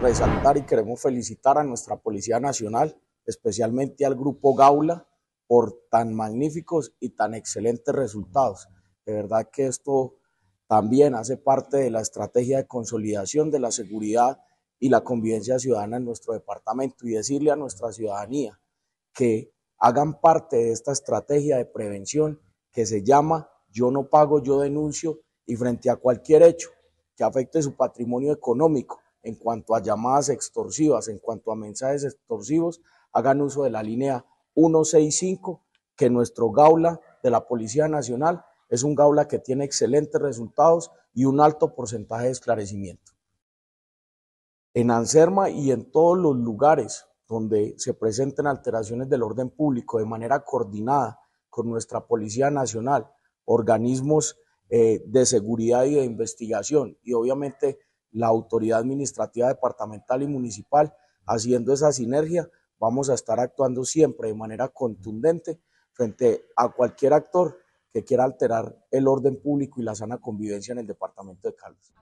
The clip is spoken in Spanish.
resaltar y queremos felicitar a nuestra Policía Nacional, especialmente al Grupo Gaula, por tan magníficos y tan excelentes resultados. De verdad que esto también hace parte de la estrategia de consolidación de la seguridad y la convivencia ciudadana en nuestro departamento y decirle a nuestra ciudadanía que hagan parte de esta estrategia de prevención que se llama Yo no pago, yo denuncio y frente a cualquier hecho que afecte su patrimonio económico en cuanto a llamadas extorsivas, en cuanto a mensajes extorsivos, hagan uso de la línea 165, que nuestro gaula de la Policía Nacional es un gaula que tiene excelentes resultados y un alto porcentaje de esclarecimiento. En Anserma y en todos los lugares donde se presenten alteraciones del orden público de manera coordinada con nuestra Policía Nacional, organismos eh, de seguridad y de investigación y obviamente la autoridad administrativa departamental y municipal, haciendo esa sinergia, vamos a estar actuando siempre de manera contundente frente a cualquier actor que quiera alterar el orden público y la sana convivencia en el departamento de Caldas.